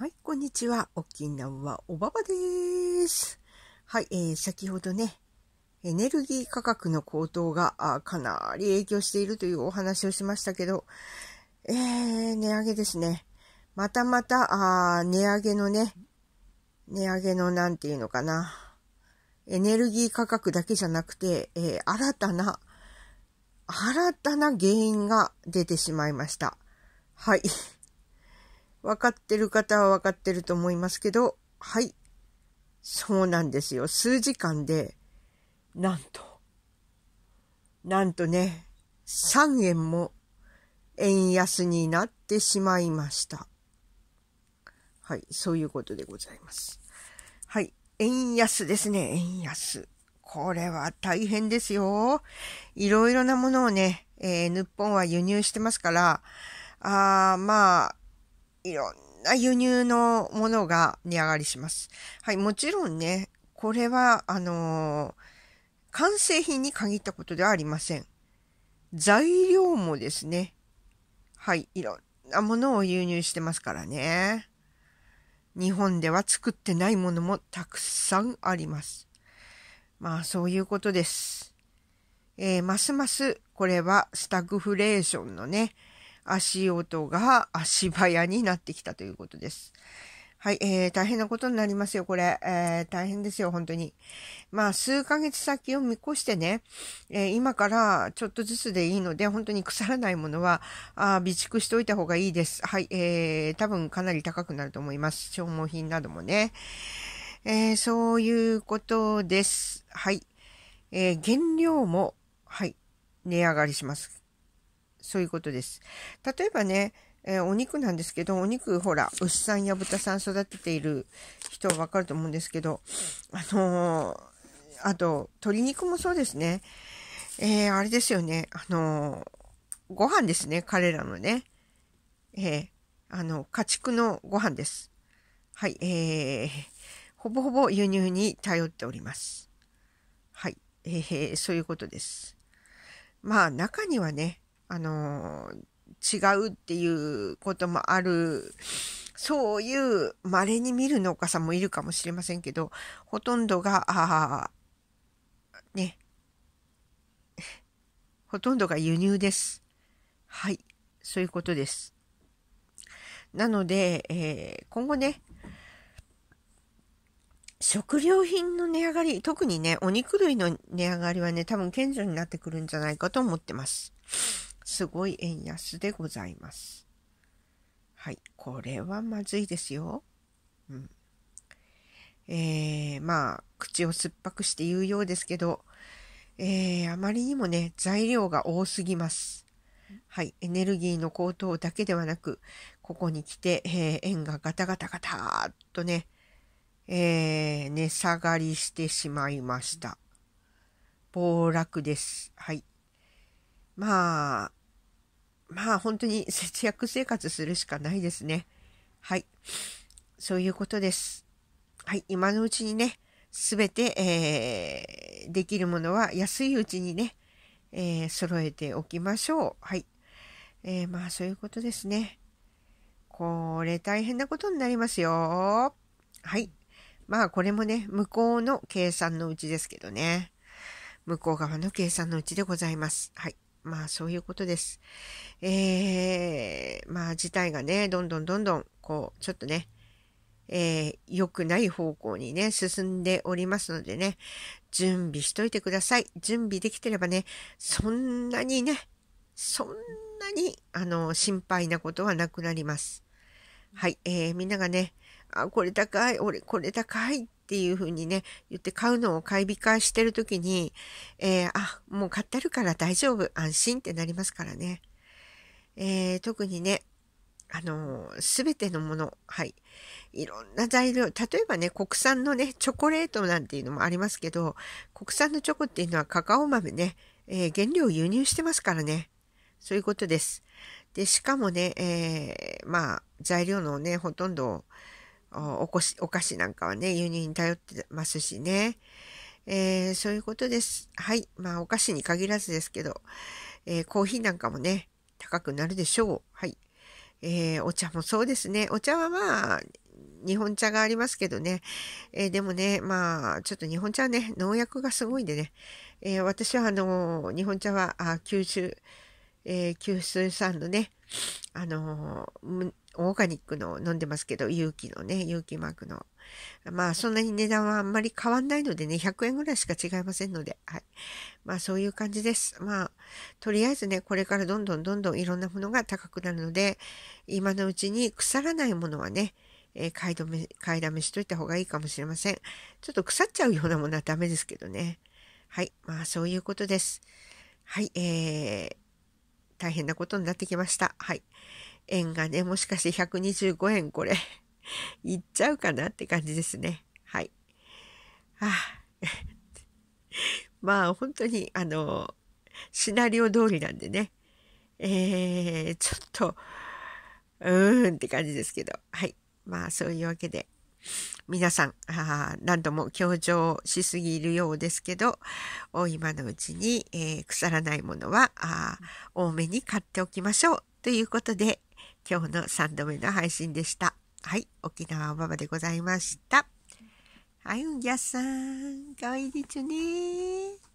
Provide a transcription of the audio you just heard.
はい、こんにちは。沖縄おばばです。はい、えー、先ほどね、エネルギー価格の高騰がかなり影響しているというお話をしましたけど、えー、値上げですね。またまた、あ値上げのね、値上げのなんていうのかな。エネルギー価格だけじゃなくて、えー、新たな、新たな原因が出てしまいました。はい。分かってる方は分かってると思いますけど、はい。そうなんですよ。数時間で、なんと、なんとね、3円も円安になってしまいました。はい、そういうことでございます。はい、円安ですね、円安。これは大変ですよ。いろいろなものをね、えー、日本は輸入してますから、あまあ、いろんな輸入のものが値上がりします。はい、もちろんね、これは、あのー、完成品に限ったことではありません。材料もですね、はい、いろんなものを輸入してますからね。日本では作ってないものもたくさんあります。まあ、そういうことです。えー、ますますこれはスタグフレーションのね、足音が足早になってきたということです。はい、えー、大変なことになりますよ、これ。えー、大変ですよ、本当に。まあ、数ヶ月先を見越してね、えー、今からちょっとずつでいいので、本当に腐らないものは、あ備蓄しておいた方がいいです。はい、えー、多分かなり高くなると思います。消耗品などもね。えー、そういうことです。はい。えー、原料も、はい、値上がりします。そういうことです。例えばね、えー、お肉なんですけど、お肉、ほら、牛さんや豚さん育てている人はわかると思うんですけど、あのー、あと、鶏肉もそうですね。えー、あれですよね、あのー、ご飯ですね、彼らのね。えあの、家畜のご飯です。はい、えー、ほぼほぼ輸入に頼っております。はい、えー、そういうことです。まあ、中にはね、あの、違うっていうこともある、そういう稀に見る農家さんもいるかもしれませんけど、ほとんどが、ああ、ね、ほとんどが輸入です。はい、そういうことです。なので、えー、今後ね、食料品の値上がり、特にね、お肉類の値上がりはね、多分顕著になってくるんじゃないかと思ってます。すごい円安でございます。はい、これはまずいですよ。うん。えー、まあ、口を酸っぱくして言うようですけど、えー、あまりにもね、材料が多すぎます。はい、エネルギーの高騰だけではなく、ここに来て、えー、円がガタガタガタっとね、えー、値下がりしてしまいました。暴落です。はい。まあ、まあ本当に節約生活するしかないですね。はい。そういうことです。はい。今のうちにね、すべて、えー、できるものは安いうちにね、えー、揃えておきましょう。はい。えー、まあそういうことですね。これ大変なことになりますよ。はい。まあこれもね、向こうの計算のうちですけどね。向こう側の計算のうちでございます。はい。まあそういうことです。えー、まあ事態がね、どんどんどんどん、こう、ちょっとね、えー、良くない方向にね、進んでおりますのでね、準備しといてください。準備できてればね、そんなにね、そんなに、あの、心配なことはなくなります。はい、えー、みんながね、あ、これ高い、俺、これ高いっっていうふうにね、言って買うのを買い控えしてる時に、えー、あ、もう買ってるから大丈夫、安心ってなりますからね。えー、特にね、あの全てのもの、はい。いろんな材料、例えばね、国産のね、チョコレートなんていうのもありますけど、国産のチョコっていうのはカカオ豆ね、えー、原料輸入してますからね。そういうことです。で、しかもね、えー、まあ、材料のね、ほとんど、おこしお菓子なんかはね輸入に頼ってますしね、えー、そういうことですはいまあお菓子に限らずですけど、えー、コーヒーなんかもね高くなるでしょうはい、えー、お茶もそうですねお茶はまあ日本茶がありますけどね、えー、でもねまあちょっと日本茶はね農薬がすごいんでね、え私はあの日本茶はあ吸収えー、九州産のね、あのー、オーガニックの飲んでますけど、有機のね、有機マークの。まあ、そんなに値段はあんまり変わんないのでね、100円ぐらいしか違いませんので、はい。まあ、そういう感じです。まあ、とりあえずね、これからどんどんどんどんいろんなものが高くなるので、今のうちに腐らないものはね、えー、買い止め、買いだめしといた方がいいかもしれません。ちょっと腐っちゃうようなものはダメですけどね。はい。まあ、そういうことです。はい。えー大変なことになってきました。はい。円がね、もしかして125円これ いっちゃうかなって感じですね。はい。ああ まあ、本当に、あの、シナリオ通りなんでね。えー、ちょっと、うーんって感じですけど。はい。まあ、そういうわけで。皆さんあ何度も強調しすぎるようですけど今のうちに、えー、腐らないものは多めに買っておきましょうということで今日の3度目の配信でした。はい、沖縄ママでございました。はい、うんぎゃさん、かわいいでちゅね